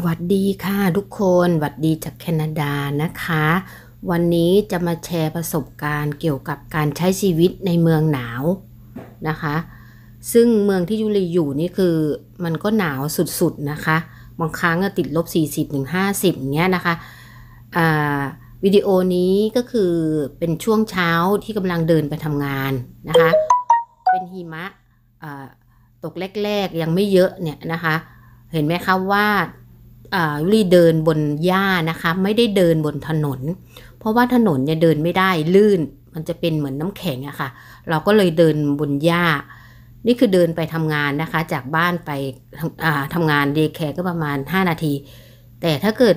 หวัดดีค่ะทุกคนหวัดดีจากแคนาดานะคะ วันนี้จะมาแชร์ประสบการณ์เกี่ยวกับการใช้ชีวิตในเมืองหนาวนะคะซึ่งเมืองที่ยุลีอยู่นี่คือมันก็หนาวสุดๆนะคะ บางครั้งติดลบ40-50ถึงเงี้ยนะคะวิดีโอนี้ก็คือเป็นช่วงเช้าที่กำลังเดินไปทำงานนะคะ เป็นหิมะตกแรกๆ ยังไม่เยอะเนี่ยนะคะ เห็นไหมคะว่ายุรีเดินบนหญ้านะคะ ไม่ได้เดินบนถนน เพราะว่าถนนเนี่ยเดินไม่ได้ลื่น มันจะเป็นเหมือนน้ำแข็งอะคะ่ะ เราก็เลยเดินบนหญ้า นี่คือเดินไปทำงานนะคะ จากบ้านไปทำงานเดย์แคร์ก็ประมาณ 5 นาที แต่ถ้าเกิด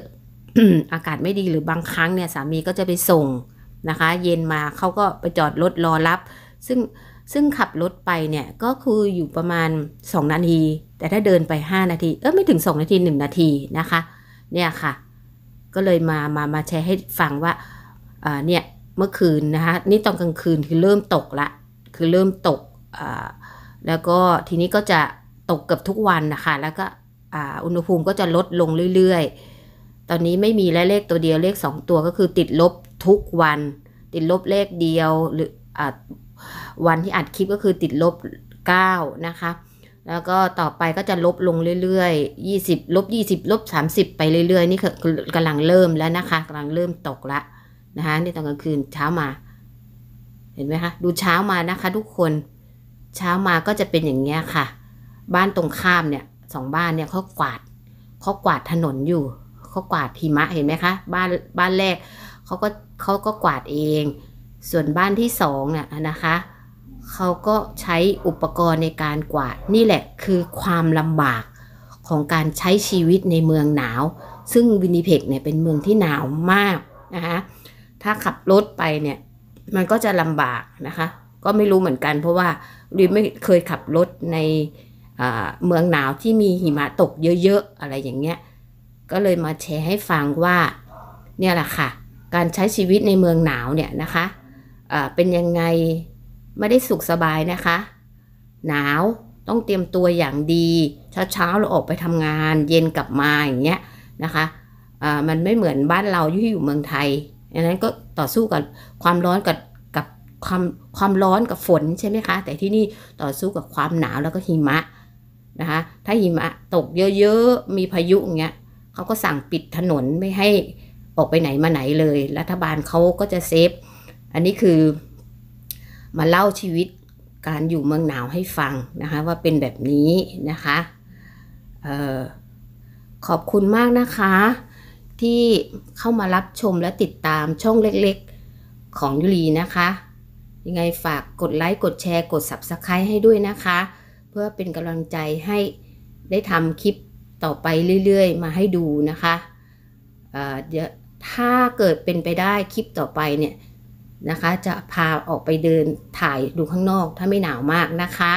อากาศไม่ดีหรือบางครั้งเนี่ยสามีก็จะไปส่งนะคะ เย็นมาเขาก็ไปจอดรถรอรับ ซึ่งซึ่งขับรถไปเนี่ยก็คืออยู่ประมาณ 2 นาที แต่ถ้าเดินไป 5 นาทีเออไม่ถึง 2 นาที1นาทีนะคะเนี่ยค่ะก็เลยมามามาแชร์ให้ฟังว่าเนี่ยเมื่อคืนนะคะนี่ตอนกลางคืนคือเริ่มตกละคือเริ่มตกแล้วก็ทีนี้ก็จะตกเกือบทุกวันนะคะแล้วก็อุณหภูมิก็จะลดลงเรื่อยๆตอนนี้ไม่มีแลวเลขตัวเดียวเลข2ตัวก็คือติดลบทุกวัน ติดลบเลขเดียวหรือวันที่อัดคลิปก็คือติดลบ9นะคะ แล้วก็ต่อไปก็จะลบลงเรื่อยๆ20ลบ20ลบ30ไปเรื่อย ๆ นี่คือกำลังเริ่มแล้วนะคะกำลังเริ่มตกละนะคะนี่ตอนกลางคืนเช้ามา เห็นไหมคะ ดูเช้ามานะคะทุกคน เช้ามาก็จะเป็นอย่างเงี้ยค่ะ บ้านตรงข้ามเนี่ยสองบ้านเนี่ยเขากวาด เขากวาดถนนอยู่ เขากวาดหิมะเห็นไหมคะ บ้านบ้านแรกเขาก็เขาก็กวาดเอง ส่วนบ้านที่สองเนี่ยนะคะเขาก็ใช้อุปกรณ์ในการกวาดนี่แหละคือความลำบากของการใช้ชีวิตในเมืองหนาว ซึ่งวินิเพกเนี่ยเป็นเมืองที่หนาวมากนะคะ ถ้าขับรถไปเนี่ยมันก็จะลำบากนะคะ ก็ไม่รู้เหมือนกันเพราะว่าดิไม่เคยขับรถในเมืองหนาว ที่มีหิมะตกเยอะๆอะไรอย่างเงี้ย ก็เลยมาแชร์ให้ฟังว่าเนี่ยแหละค่ะการใช้ชีวิตในเมืองหนาวเนี่ยนะคะะเป็นยังไงไม่ได้สุขสบายนะคะ หนาว ต้องเตรียมตัวอย่างดี เช้าๆเราออกไปทำงาน เย็นกลับมา อย่างเงี้ยนะคะมันไม่เหมือนบ้านเราที่อยู่เมืองไทยดังนั้นก็ต่อสู้กับความร้อนกับกับความความร้อนกับฝนใช่ไหมคะ แต่ที่นี่ต่อสู้กับความหนาวแล้วก็หิมะนะคะ ถ้าหิมะตกเยอะๆ มีพายุอย่างเงี้ยเขาก็สั่งปิดถนนไม่ให้ออกไปไหนมาไหนเลย รัฐบาลเขาก็จะเซฟ อันนี้คือมาเล่าชีวิตการอยู่เมืองหนาวให้ฟังนะคะว่าเป็นแบบนี้นะคะออขอบคุณมากนะคะ ที่เข้ามารับชมและติดตามช่องเล็กๆของยุลีนะคะ ยังไงฝากกดไลค์กดแชร์กด Subscribe ให้ด้วยนะคะ เพื่อเป็นกำลังใจให้ได้ทำคลิปต่อไปเรื่อยๆ มาให้ดูนะคะถ้าเกิดเป็นไปได้คลิปต่อไปเนี่ยนะคะจะพาออกไปเดินถ่ายดูข้างนอกถ้าไม่หนาวมากนะคะ